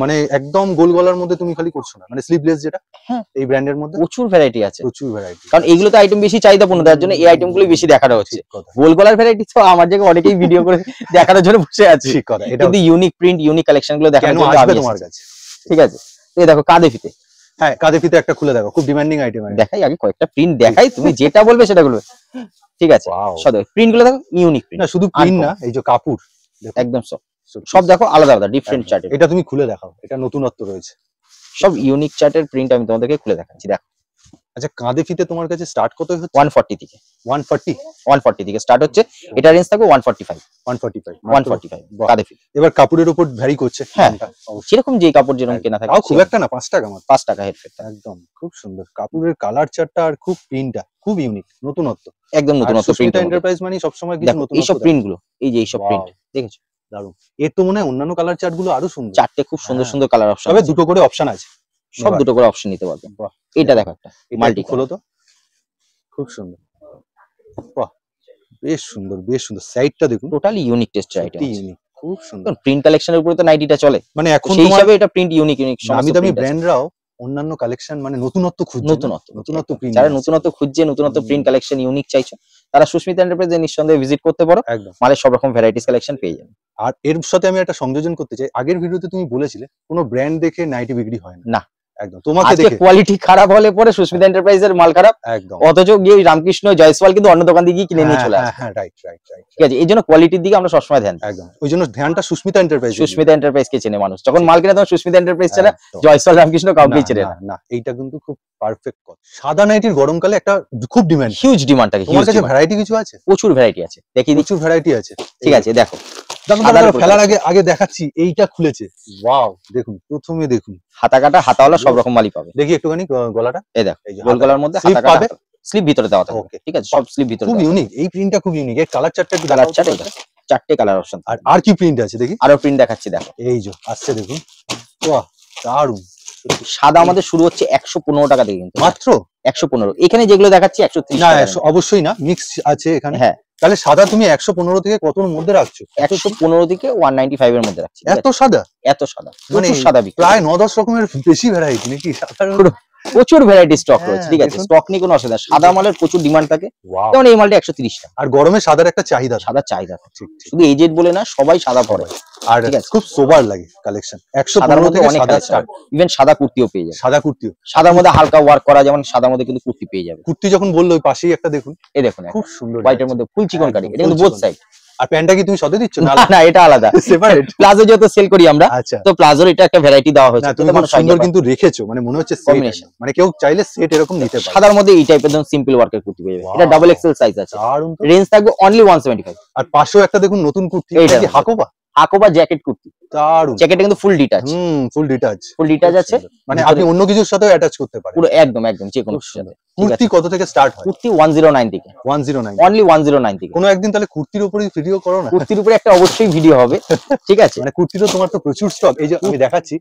মানে একদম গোল গলার মধ্যে তুমি খালি করছো না মানে স্লিভলেস যেটা হ্যাঁ এই ব্র্যান্ডের মধ্যে প্রচুর ভ্যারাইটি আছে প্রচুর ভ্যারাইটি কারণ এইগুলো তো আইটেম বেশি চাহিদা পূর্ণ তার জন্য এই আইটেমগুলো বেশি দেখানো হচ্ছে গোল গলার ভ্যারাইটি তো আমার জায়গায় অনেকেই ভিডিও করে দেখার জন্য বসে আছে ঠিক কথা এটা কিন্তু ইউনিক প্রিন্ট ইউনিক কালেকশন গুলো দেখানো আসবে তোমার কাছে ঠিক আছে এই দেখো কাঁধে ফিতে হ্যাঁ কাজের ফিতে একটা খুলে দেখো খুব ডিমান্ডিং আইটেম দেখাই আমি কয়েকটা প্রিন্ট দেখাই তুমি যেটা বলবে সেটা বলবে ঠিক আছে প্রিন্ট গুলো দেখো ইউনিক প্রিন্ট না শুধু প্রিন্ট না এই যে কাপড় একদম সব সব দেখো আলাদা আলাদা ডিফারেন্ট হ্যাঁ, চার্ট এটা তুমি খুলে দেখাও এটা নতুনত্ব রয়েছে সব ইউনিক চার্টের প্রিন্ট আমি তোমাদেরকে খুলে দেখাচ্ছি দেখো আচ্ছা কাঁদে ফিতে তোমার কাছে স্টার্ট কত হচ্ছে ওয়ান ফর্টি থেকে ওয়ান ফর্টি ওয়ান ফর্টি থেকে স্টার্ট হচ্ছে এটা রেঞ্জ থাকবে one forty five one forty five one forty five কাঁধে ফিতে এবার কাপড়ের উপর ভ্যারি করছে হ্যাঁ সেরকম যে কাপড় যেরকম কেনা থাকে খুব একটা না পাঁচ টাকা আমার পাঁচ টাকা হেড একদম খুব সুন্দর কাপড়ের কালার চারটা আর খুব প্রিন্টটা খুব ইউনিক নতুনত্ব একদম নতুনত্ব প্রিন্ট এন্টারপ্রাইজ মানে সবসময় কিছু নতুন এইসব প্রিন্ট গুলো এই যে এইসব প্রিন্ট দেখেছো দারুন এর তো মনে হয় অন্যান্য কালার চার্ট গুলো আরো সুন্দর চারটে খুব সুন্দর হ্যাঁ। সুন্দর কালার অপশন তবে দুটো করে অপশন আছে সব দুটো করে অপশন নিতে পারবেন এটা দেখো একটা মাল্টি খোলো তো খুব সুন্দর বাহ বেশ সুন্দর বেশ সুন্দর সাইডটা দেখুন টোটালি ইউনিক টেস্টের আইটেম ইউনিক খুব সুন্দর প্রিন্ট কালেকশনের উপরে তো নাইটিটা চলে মানে এখন সেই হিসাবে এটা প্রিন্ট ইউনিক ইউনিক আমি ব্র্যান্ড ব্র্যান্ডরাও অন্যান্য কালেকশন মানে নতুনত্ব খুঁজছে নতুনত্ব নতুনত্ব প্রিন্ট যারা নতুনত্ব খুঁজছে নতুনত্ব প্রিন্ট কালেকশন ইউনিক চাইছো তারা সুস্মিতা এন্টারপ্রাইজে নিঃসন্দেহে ভিজিট করতে পারো একদম মানে সব রকম ভ্যারাইটিস কালেকশন পেয়ে যাবে আর এর সাথে আমি একটা সংযোজন করতে চাই আগের ভিডিওতে তুমি বলেছিলে কোনো ব্র্যান্ড দেখে নাইটি বিক্রি হয় না একদম তোমাকে কোয়ালিটি খারাপ হলে পরে এন্টারপ্রাইজের মাল খারাপ অথচ গিয়ে রামকৃষ্ণ কিন্তু অন্য দোকান দিয়ে কিনে নিয়ে হ্যাঁ, চলে হ্যাঁ, হ্যাঁ, এই জন্য কোয়ালিটির দিকে আমরা সবসময় ধ্যান ওই জন্য ধ্যানটা এন্টারপ্রাইজ সুস্মিতা এন্টারপ্রাইজ কে চেনে মানুষ যখন মাল সুস্মিতা এন্টারপ্রাইজ রামকৃষ্ণ কাউকে চেনে না এইটা কিন্তু খুব পারফেক্ট গরমকালে একটা খুব ডিমান্ড হিউজ ডিমান্ড থাকে ভ্যারাইটি কিছু আছে প্রচুর ভ্যারাইটি আছে দেখি ভ্যারাইটি আছে ঠিক আছে দেখো আগে আগে দেখাচ্ছি এইটা খুলেছে দেখুন প্রথমে দেখুন হাতা কাটা হাতাওয়ালা সব রকম মালই পাবে দেখি একটুখানি গলাটা এই দেখো গোল গলার মধ্যে হাতা কাটা পাবে স্লিপ ভিতরে দেওয়া থাকবে ঠিক আছে সব স্লিপ ভিতরে খুব ইউনিক এই প্রিন্টটা খুব ইউনিক এর কালার চারটা একটু কালার চারটা চারটি কালার অপশন আর আর কি প্রিন্ট আছে দেখি আরো প্রিন্ট দেখাচ্ছি দেখো এই যে আসছে দেখুন বাহ দারুন সাদা আমাদের শুরু হচ্ছে একশো পনেরো টাকা দিয়ে কিন্তু মাত্র একশো পনেরো এখানে যেগুলো দেখাচ্ছি একশো না অবশ্যই না মিক্স আছে এখানে হ্যাঁ তাহলে সাদা তুমি একশো পনেরো থেকে কতর মধ্যে রাখছো একশো পনেরো থেকে ওয়ান নাইনটি ফাইভ এর মধ্যে রাখছি এত সাদা এত সাদা মানে সাদা প্রায় ন দশ রকমের বেশি ভ্যারাইটি নাকি সাদা প্রচুর ভ্যারাইটি স্টক রয়েছে ঠিক আছে স্টক নিয়ে কোনো অসুবিধা সাদা মালের প্রচুর ডিমান্ড থাকে যেমন এই মালটা একশো তিরিশটা আর গরমে সাদার একটা চাহিদা সাদা চাহিদা শুধু এজেড বলে না সবাই সাদা পরে আর খুব সোবার লাগে কালেকশন একশো সাদার মধ্যে অনেক ইভেন সাদা কুর্তিও পেয়ে যায় সাদা কুর্তিও সাদার মধ্যে হালকা ওয়ার্ক করা যেমন সাদার মধ্যে কিন্তু কুর্তি পেয়ে যাবে কুর্তি যখন বললো ওই পাশেই একটা দেখুন এই দেখুন খুব সুন্দর হোয়াইটের মধ্যে ফুল চিকনকারি এটা কিন্তু বোথ সাইড আর প্যান্টটা কি তুমি সদে দিচ্ছ না না এটা আলাদা সেপারেট প্লাজো যত সেল করি আমরা আচ্ছা। তো প্লাজোর এটা একটা ভ্যারাইটি দেওয়া হয়েছে তুমি খুব মানে সুন্দর কিন্তু রেখেছো মানে মনে হচ্ছে কম্বিনেশন মানে কেউ চাইলে সেট এরকম নিতে পারে সাদার মধ্যে এই টাইপের একদম সিম্পল ওয়ার্কের কুর্তি পেয়ে যাবে এটা ডাবল এক্সেল সাইজ আছে রেঞ্জ থাকবে অনলি 175 আর পাশেও একটা দেখুন নতুন কুর্তি এটা কি হাকোবা হাকোবা জ্যাকেট কুর্তি দারুণ জ্যাকেটটা কিন্তু ফুল ডিটাচ হুম ফুল ডিটাচ ফুল ডিটাচ আছে মানে আপনি অন্য কিছুর সাথেও অ্যাটাচ করতে পারেন পুরো একদম একদম যে কোনো সাথে কুর্তি কত থেকে স্টার্ট হয় কুর্তি 109 থেকে 109 অনলি 109 থেকে কোনো একদিন তাহলে কুর্তির উপরে ভিডিও করো না কুর্তির উপরে একটা অবশ্যই ভিডিও হবে ঠিক আছে মানে কুর্তি তো তোমার তো প্রচুর স্টক এই যে আমি দেখাচ্ছি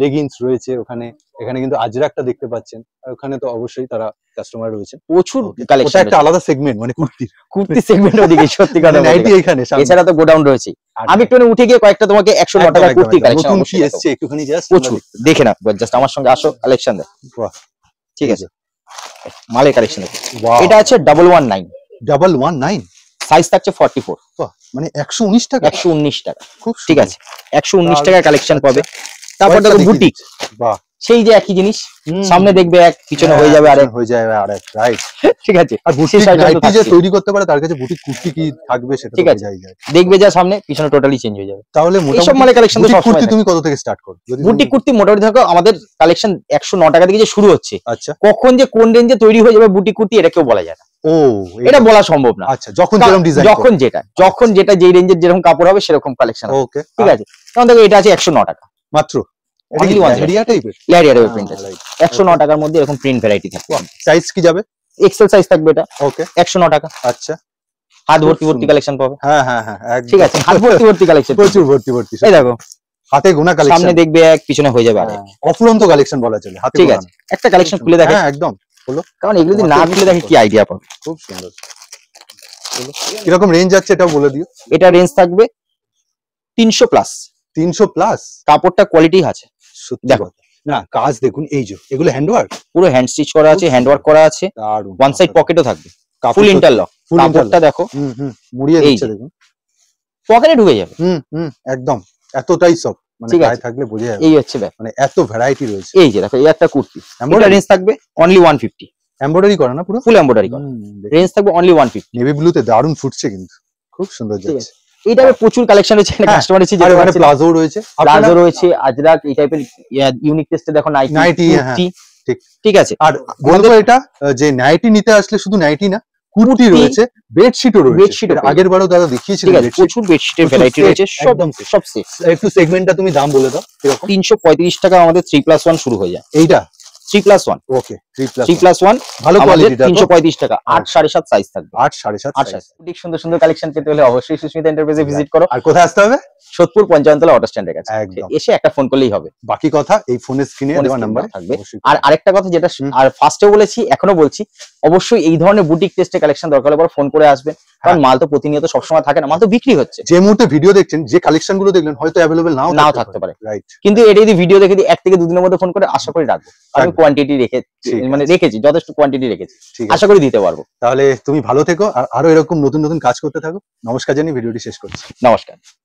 লেগিংস রয়েছে ওখানে এখানে কিন্তু আজরাকটা দেখতে পাচ্ছেন ওখানে তো অবশ্যই তারা কাস্টমার রয়েছে প্রচুর কালেকশন একটা আলাদা সেগমেন্ট মানে কুর্তি কুর্তি সেগমেন্ট ওদিকে সত্যি কথা নাইটি মানে এখানে এছাড়া তো গোডাউন রয়েছে আমি একটু উঠে গিয়ে কয়েকটা তোমাকে 100 টাকা কুর্তি কালেকশন নতুন কি এসেছে একটুখানি জাস্ট প্রচুর দেখে না জাস্ট আমার সঙ্গে আসো কালেকশন দেখ ঠিক আছে মালের কালেকশন এটা আছে 119 119 সাইজ থাকছে 44 মানে 119 টাকা 119 টাকা খুব ঠিক আছে 119 টাকার কালেকশন পাবে তারপর দেখো বুটিক বাহ সেই যে একই জিনিস সামনে দেখবে এক পিছনে হয়ে যাবে আরেক হ্যাঁ, হয়ে যাবে আরেক রাইট ঠিক আছে আর বুটিক নাইটি যে তৈরি করতে পারে তার কাছে বুটিক কুর্তি কি থাকবে সেটা ঠিক আছে দেখবে যা সামনে পিছনে টোটালি চেঞ্জ হয়ে যাবে তাহলে সব মানে কালেকশন তো সব কুর্তি তুমি কত থেকে স্টার্ট করো বুটিক কুর্তি মোটামুটি থাকো আমাদের কালেকশন 109 টাকা থেকে যে শুরু হচ্ছে আচ্ছা কখন যে কোন রেঞ্জে তৈরি হয়ে যাবে বুটিক কুর্তি এটা কেউ বলা যায় না ও এটা বলা সম্ভব না আচ্ছা যখন যেরকম ডিজাইন যখন যেটা যখন যেটা যেই রেঞ্জের যেরকম কাপড় হবে সেরকম কালেকশন ওকে ঠিক আছে তখন দেখো এটা আছে 109 টাকা মাত্র Ah, টাকার মধ্যে এরকম প্রিন্ট ভ্যারাইটি সাইজ কি যাবে সাইজ থাকবে এটা ওকে টাকা আচ্ছা হাত ভর্তি ভর্তি কালেকশন পাবে হ্যাঁ হ্যাঁ হ্যাঁ ঠিক আছে হাত ভর্তি ভর্তি কালেকশন ভর্তি ভর্তি সামনে দেখবে এক পিছনে হয়ে যাবে আরেক কালেকশন হ্যাঁ, বলা চলে ঠিক আছে একটা কালেকশন খুলে দেখো হ্যাঁ, একদম কারণ এগুলো যদি না খুলে দেখে কি আইডিয়া পাবে খুব সুন্দর কিরকম রেঞ্জ আছে এটা বলে দিও এটা রেঞ্জ থাকবে 300 প্লাস তিনশো প্লাস কাপড়টা কোয়ালিটি আছে দেখো না কাজ দেখুন এই যে এগুলো হ্যান্ডওয়ার্ক পুরো হ্যান্ড স্টিচ করা আছে হ্যান্ডওয়ার্ক করা আছে আর ওয়ান সাইড পকেটও থাকবে ফুল ইন্টারলক ফুল দেখো মুড়িয়ে দিচ্ছে দেখুন পকেটে ঢুকে যাবে একদম এতটাই সব মানে থাকলে বোঝা এই হচ্ছে ব্যাপার মানে এত ভ্যারাইটি রয়েছে এই যে দেখো এই একটা কুর্তি রেঞ্জ থাকবে অনলি করা পুরো রেঞ্জ থাকবে অনলি ব্লুতে ফুটছে কিন্তু খুব সুন্দর যাচ্ছে হ্যাঁ, মানে এই টাইপের প্রচুর কালেকশন রয়েছে কাস্টমার রয়েছে মানে প্লাজো রয়েছে প্লাজো রয়েছে আজরাক এই টাইপের ইউনিক টেস্টে দেখো নাইটি হ্যাঁ, ঠিক ঠিক আছে আর বলবো এটা যে নাইটি নিতে আসলে শুধু নাইটি না কুর্তি রয়েছে বেডশিটও রয়েছে বেডশিট আগের বারও দাদা দেখিয়েছিলেন প্রচুর বেডশিটের ভ্যারাইটি রয়েছে সব সব সেট একটু সেগমেন্টটা তুমি দাম বলে দাও 335 টাকা আমাদের 3 প্লাস 1 শুরু হয়ে যায় এইটা 3 প্লাস 1 ওকে এই এখনো বলছি অবশ্যই এই ধরনের বুটিক টেস্টের কালেকশন দরকার হলে ফোন করে আসবেন হ্যাঁ। কারণ মাল তো প্রতিনিয়ত সবসময় থাকে না মাল তো বিক্রি হচ্ছে যে মুহূর্তে ভিডিও দেখছেন যে কালেকশন গুলো দেখলেন হয়তো অ্যাভেলেবেল নাও নাও থাকতে পারে কিন্তু এটা যদি ভিডিও দেখে এক থেকে দুদিনের মধ্যে ফোন করে আশা করি রাখবো কোয়ান্টিটি রেখে মানে রেখেছি যথেষ্ট কোয়ান্টিটি রেখেছি আশা করি দিতে পারবো তাহলে তুমি ভালো থেকো আর আরো এরকম নতুন নতুন কাজ করতে থাকো নমস্কার জানি ভিডিওটি শেষ করছি নমস্কার